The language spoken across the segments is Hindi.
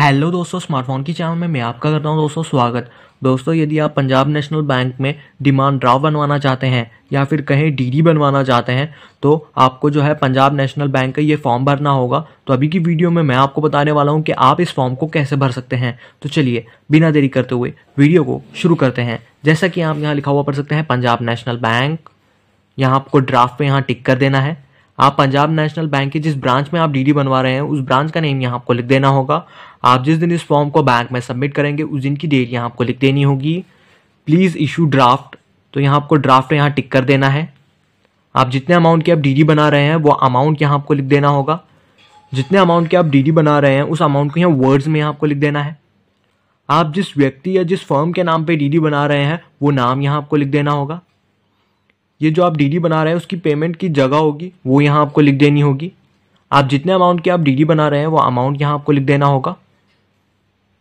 हेलो दोस्तों स्मार्टफोन की चैनल में मैं आपका करता हूं दोस्तों स्वागत दोस्तों यदि आप पंजाब नेशनल बैंक में डिमांड ड्राफ्ट बनवाना चाहते हैं या फिर कहीं डीडी बनवाना चाहते हैं तो आपको जो है पंजाब नेशनल बैंक का ये फॉर्म भरना होगा तो अभी की वीडियो में मैं आपको बताने वाला हूँ कि आप इस फॉर्म को कैसे भर सकते हैं तो चलिए बिना देरी करते हुए वीडियो को शुरू करते हैं जैसा कि आप यहाँ लिखा हुआ पढ़ सकते हैं पंजाब नेशनल बैंक यहाँ आपको ड्राफ्ट पे यहाँ टिक कर देना है आप पंजाब नेशनल बैंक के जिस ब्रांच में आप डीडी बनवा रहे हैं उस ब्रांच का नेम यहाँ आपको लिख देना होगा आप जिस दिन इस फॉर्म को बैंक में सबमिट करेंगे उस दिन की डेट यहाँ आपको लिख देनी होगी प्लीज़ इशू ड्राफ्ट तो यहाँ आपको ड्राफ्ट यहाँ टिक कर देना है आप जितने अमाउंट की आप डी बना रहे हैं वो अमाउंट यहाँ आपको लिख देना होगा जितने अमाउंट की आप डी बना रहे हैं उस अमाउंट को यहाँ वर्ड्स में यहाँ आपको लिख देना है आप जिस व्यक्ति या जिस फर्म के नाम पे डीडी बना रहे हैं वो नाम यहाँ आपको लिख देना होगा ये जो आप डीडी बना रहे हैं उसकी पेमेंट की जगह होगी वो यहाँ आपको लिख देनी होगी आप जितने अमाउंट की आप डीडी बना रहे हैं वो अमाउंट यहाँ आपको लिख देना होगा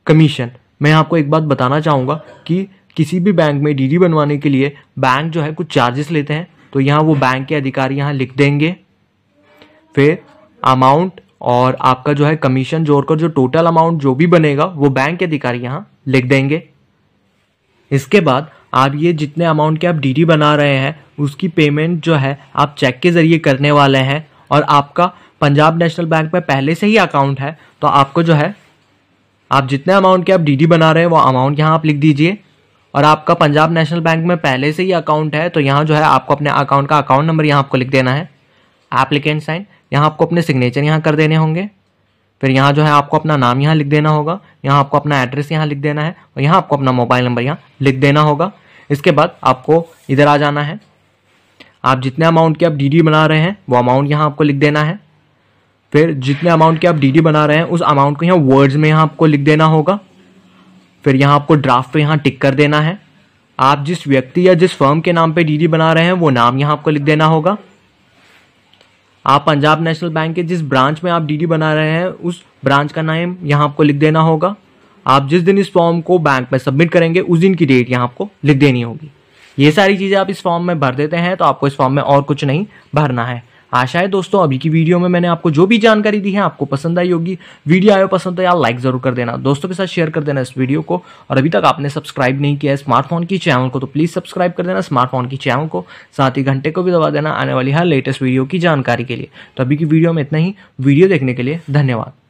कमीशन मैं आपको एक बात बताना चाहूँगा कि किसी भी बैंक में डीडी बनवाने के लिए बैंक जो है कुछ चार्जेस लेते हैं तो यहाँ वो बैंक के अधिकारी यहाँ लिख देंगे फिर अमाउंट और आपका जो है कमीशन जोड़कर जो टोटल अमाउंट जो भी बनेगा वो बैंक के अधिकारी यहाँ लिख देंगे इसके बाद आप ये जितने अमाउंट के आप डीडी बना रहे हैं उसकी पेमेंट जो है आप चेक के ज़रिए करने वाले हैं और आपका पंजाब नेशनल बैंक में पहले से ही अकाउंट है तो आपको जो है आप जितने अमाउंट के आप डीडी बना रहे हैं वो अमाउंट यहाँ आप लिख दीजिए और आपका पंजाब नेशनल बैंक में पहले से ही अकाउंट है तो यहाँ जो है आपको अपने अकाउंट का अकाउंट नंबर यहाँ आपको लिख देना है एप्लीकेंट साइन यहाँ आपको अपने सिग्नेचर यहाँ कर देने होंगे फिर यहाँ जो है आपको अपना नाम यहाँ लिख देना होगा यहाँ आपको अपना एड्रेस यहाँ लिख देना है और यहाँ आपको अपना मोबाइल नंबर यहाँ लिख देना होगा इसके बाद आपको इधर आ जाना है आप जितने अमाउंट की आप डीडी बना रहे हैं वो अमाउंट यहाँ आपको लिख देना है फिर जितने अमाउंट के आप डीडी बना रहे हैं उस अमाउंट को यहाँ वर्ड्स में यहाँ आपको लिख देना होगा फिर यहाँ आपको ड्राफ्ट पे यहाँ टिक कर देना है आप जिस व्यक्ति या जिस फर्म के नाम पे डीडी बना रहे हैं वो नाम यहाँ आपको लिख देना होगा आप पंजाब नेशनल बैंक के जिस ब्रांच में आप डीडी बना रहे हैं उस ब्रांच का नाम यहाँ आपको लिख देना होगा आप जिस दिन इस फॉर्म को बैंक में सबमिट करेंगे उस दिन की डेट यहाँ आपको लिख देनी होगी ये सारी चीज़ें आप इस फॉर्म में भर देते हैं तो आपको इस फॉर्म में और कुछ नहीं भरना है आशा है दोस्तों अभी की वीडियो में मैंने आपको जो भी जानकारी दी है आपको पसंद आई होगी वीडियो आयो पसंद तो यार लाइक जरूर कर देना दोस्तों के साथ शेयर कर देना इस वीडियो को और अभी तक आपने सब्सक्राइब नहीं किया है स्मार्टफोन की चैनल को तो प्लीज़ सब्सक्राइब कर देना स्मार्टफोन की चैनल को साथ ही घंटे को भी दबा देना आने वाली हर लेटेस्ट वीडियो की जानकारी के लिए तो अभी की वीडियो में इतना ही वीडियो देखने के लिए धन्यवाद